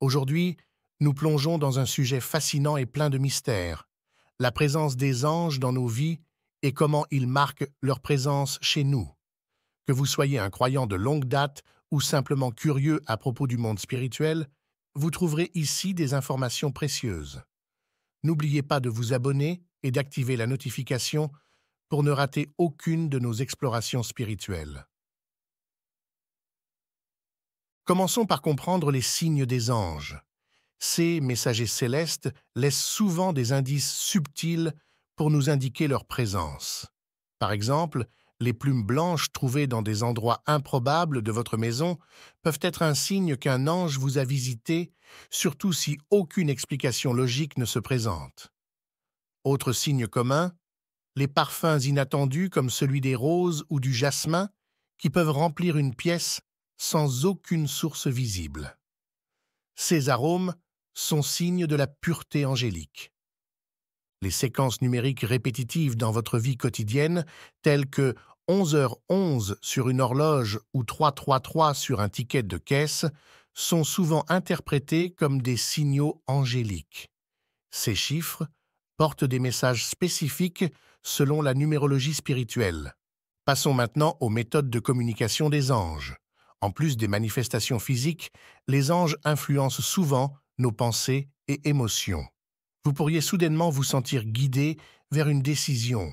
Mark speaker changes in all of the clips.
Speaker 1: Aujourd'hui, nous plongeons dans un sujet fascinant et plein de mystères, la présence des anges dans nos vies et comment ils marquent leur présence chez nous. Que vous soyez un croyant de longue date ou simplement curieux à propos du monde spirituel, vous trouverez ici des informations précieuses. N'oubliez pas de vous abonner et d'activer la notification pour ne rater aucune de nos explorations spirituelles. Commençons par comprendre les signes des anges. Ces messagers célestes laissent souvent des indices subtils pour nous indiquer leur présence. Par exemple, les plumes blanches trouvées dans des endroits improbables de votre maison peuvent être un signe qu'un ange vous a visité, surtout si aucune explication logique ne se présente. Autre signe commun, les parfums inattendus comme celui des roses ou du jasmin qui peuvent remplir une pièce sans aucune source visible. Ces arômes sont signes de la pureté angélique. Les séquences numériques répétitives dans votre vie quotidienne, telles que 11h11 sur une horloge ou 333 sur un ticket de caisse, sont souvent interprétées comme des signaux angéliques. Ces chiffres portent des messages spécifiques selon la numérologie spirituelle. Passons maintenant aux méthodes de communication des anges. En plus des manifestations physiques, les anges influencent souvent nos pensées et émotions. Vous pourriez soudainement vous sentir guidé vers une décision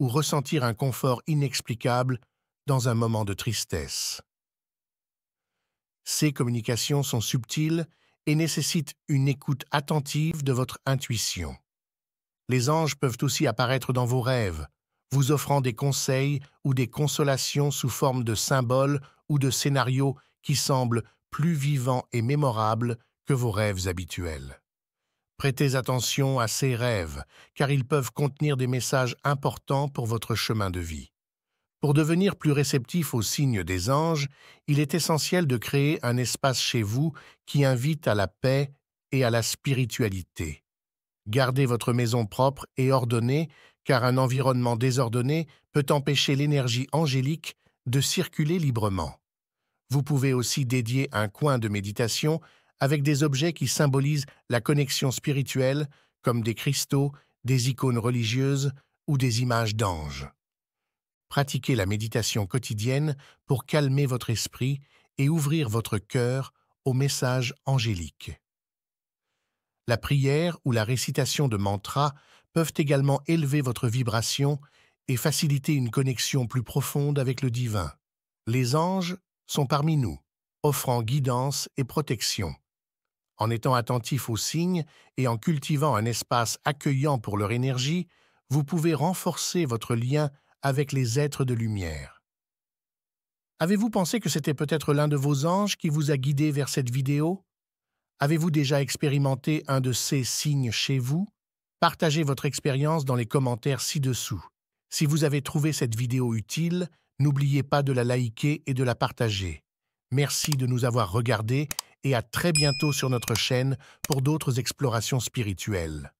Speaker 1: ou ressentir un confort inexplicable dans un moment de tristesse. Ces communications sont subtiles et nécessitent une écoute attentive de votre intuition. Les anges peuvent aussi apparaître dans vos rêves, vous offrant des conseils ou des consolations sous forme de symboles ou de scénarios qui semblent plus vivants et mémorables que vos rêves habituels. Prêtez attention à ces rêves, car ils peuvent contenir des messages importants pour votre chemin de vie. Pour devenir plus réceptif aux signes des anges, il est essentiel de créer un espace chez vous qui invite à la paix et à la spiritualité. Gardez votre maison propre et ordonnée, car un environnement désordonné peut empêcher l'énergie angélique de circuler librement. Vous pouvez aussi dédier un coin de méditation avec des objets qui symbolisent la connexion spirituelle, comme des cristaux, des icônes religieuses ou des images d'anges. Pratiquez la méditation quotidienne pour calmer votre esprit et ouvrir votre cœur au message angélique. La prière ou la récitation de mantras peuvent également élever votre vibration et faciliter une connexion plus profonde avec le divin. Les anges sont parmi nous, offrant guidance et protection. En étant attentif aux signes et en cultivant un espace accueillant pour leur énergie, vous pouvez renforcer votre lien avec les êtres de lumière. Avez-vous pensé que c'était peut-être l'un de vos anges qui vous a guidé vers cette vidéo Avez-vous déjà expérimenté un de ces signes chez vous Partagez votre expérience dans les commentaires ci-dessous. Si vous avez trouvé cette vidéo utile, N'oubliez pas de la liker et de la partager. Merci de nous avoir regardés et à très bientôt sur notre chaîne pour d'autres explorations spirituelles.